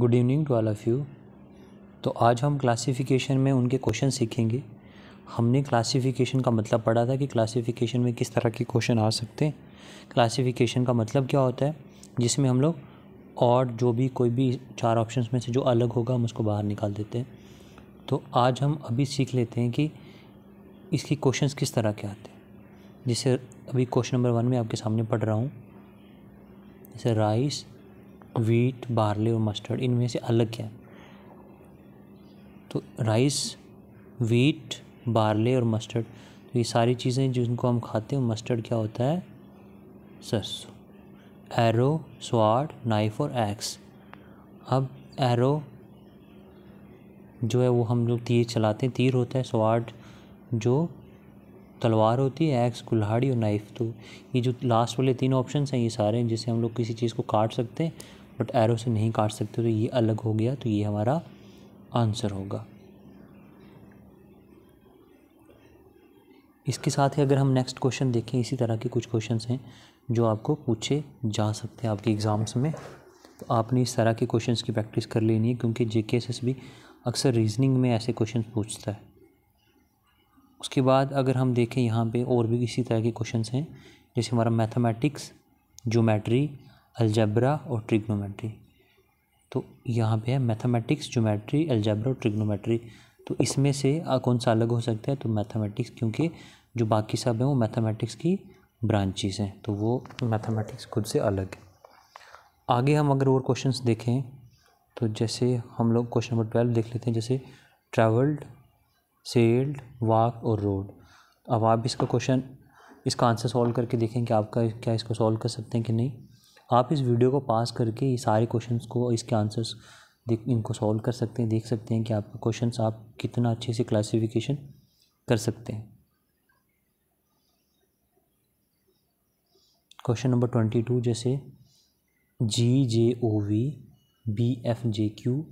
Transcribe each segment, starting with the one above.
good evening to all of you तो आज हम क्लासिफिकेशन में उनके क्वेश्चन सीखेंगे हमने क्लासिफिकेशन का मतलब पढ़ा था कि क्लासिफिकेशन में किस तरह के क्वेश्चन आ सकते हैं क्लासिफिकेशन का मतलब क्या होता है जिसमें हम लोग और जो भी कोई भी चार ऑप्शन में से जो अलग होगा हम उसको बाहर निकाल देते हैं तो आज हम अभी सीख लेते हैं कि इसके क्वेश्चन किस तरह के आते हैं जैसे अभी क्वेश्चन नंबर वन में आपके सामने पढ़ रहा हूँ जैसे राइस वीट बार्ले और मस्टर्ड इनमें से अलग क्या है तो राइस वीट बार्ले और मस्टर्ड तो ये सारी चीज़ें जिनको हम खाते हैं मस्टर्ड क्या होता है सरसों एरो स्वाड नाइफ और एक्स अब एरो जो है वो हम लोग तीर चलाते हैं तीर होता है स्वाड जो तलवार होती है एक्स कुल्हाड़ी और नाइफ तो ये जो लास्ट वाले तीन ऑप्शन हैं ये सारे हैं जिससे हम लोग किसी चीज़ को काट सकते हैं बट एरो से नहीं काट सकते तो ये अलग हो गया तो ये हमारा आंसर होगा इसके साथ ही अगर हम नेक्स्ट क्वेश्चन देखें इसी तरह के कुछ क्वेश्चंस हैं जो आपको पूछे जा सकते हैं आपके एग्ज़ाम्स में तो आपने इस तरह के क्वेश्चंस की प्रैक्टिस कर लेनी है क्योंकि जे भी अक्सर रीजनिंग में ऐसे क्वेश्चन पूछता है उसके बाद अगर हम देखें यहाँ पे और भी इसी तरह के क्वेश्चन हैं जैसे हमारा मैथमेटिक्स जोमेट्री अलजबरा और ट्रिग्नोमेट्री तो यहाँ पे है मैथमेटिक्स ज्योमेट्री अलजबरा और ट्रिग्नोमेट्री तो इसमें से कौन सा अलग हो सकता है तो मैथमेटिक्स क्योंकि जो बाकी सब हैं वो मैथमेटिक्स की ब्रांचेस हैं तो वो मैथमेटिक्स खुद से अलग है आगे हम अगर और क्वेश्चन देखें तो जैसे हम लोग क्वेश्चन नंबर ट्वेल्व देख लेते हैं जैसे ट्रैवल्ड सेल्ड वाक और रोड अब आप इसका क्वेश्चन इसका आंसर सॉल्व करके देखें कि आपका क्या इसको सॉल्व कर सकते हैं कि नहीं आप इस वीडियो को पास करके ये सारे क्वेश्चंस को इसके आंसर्स देख इनको सॉल्व कर सकते हैं देख सकते हैं कि आपके क्वेश्चंस आप कितना अच्छे से क्लासिफिकेशन कर सकते हैं क्वेश्चन नंबर ट्वेंटी टू जैसे G J O V B F J Q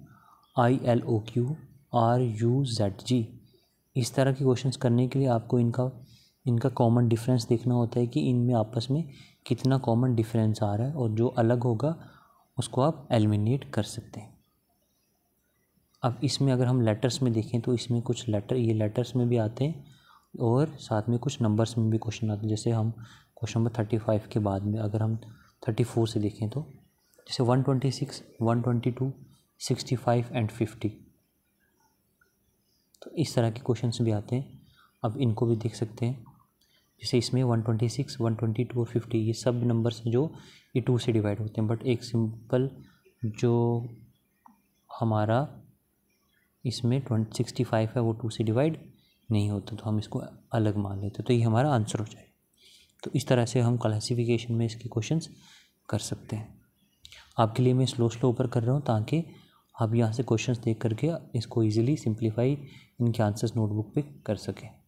I L O Q R U Z G इस तरह के क्वेश्चंस करने के लिए आपको इनका इनका कॉमन डिफरेंस देखना होता है कि इनमें आपस में कितना कॉमन डिफरेंस आ रहा है और जो अलग होगा उसको आप एलिमिनेट कर सकते हैं अब इसमें अगर हम लेटर्स में देखें तो इसमें कुछ लेटर ये लेटर्स में भी आते हैं और साथ में कुछ नंबर्स में भी क्वेश्चन आते हैं जैसे हम क्वेश्चन नंबर थर्टी फाइव के बाद में अगर हम थर्टी फोर से देखें तो जैसे one twenty six one twenty two sixty five and fifty तो इस तरह के क्वेश्चन भी आते हैं अब इनको भी देख सकते हैं जैसे इसमें one twenty six one twenty two और फिफ्टी ये सब नंबर्स हैं जो ये टू से डिवाइड होते हैं बट एक सिंपल जो हमारा इसमें ट्वेंटी सिक्सटी फाइव है वो टू से डिवाइड नहीं होता तो हम इसको अलग मान लेते तो ये हमारा आंसर हो जाएगा तो इस तरह से हम क्लासिफिकेशन में इसके क्वेश्चन कर सकते हैं आपके लिए मैं स्लो स्लो ऊपर कर रहा हूँ ताकि आप यहाँ से क्वेश्चंस देख करके इसको इजीली सिंप्लीफाई इनके आंसर्स नोटबुक पे कर सकें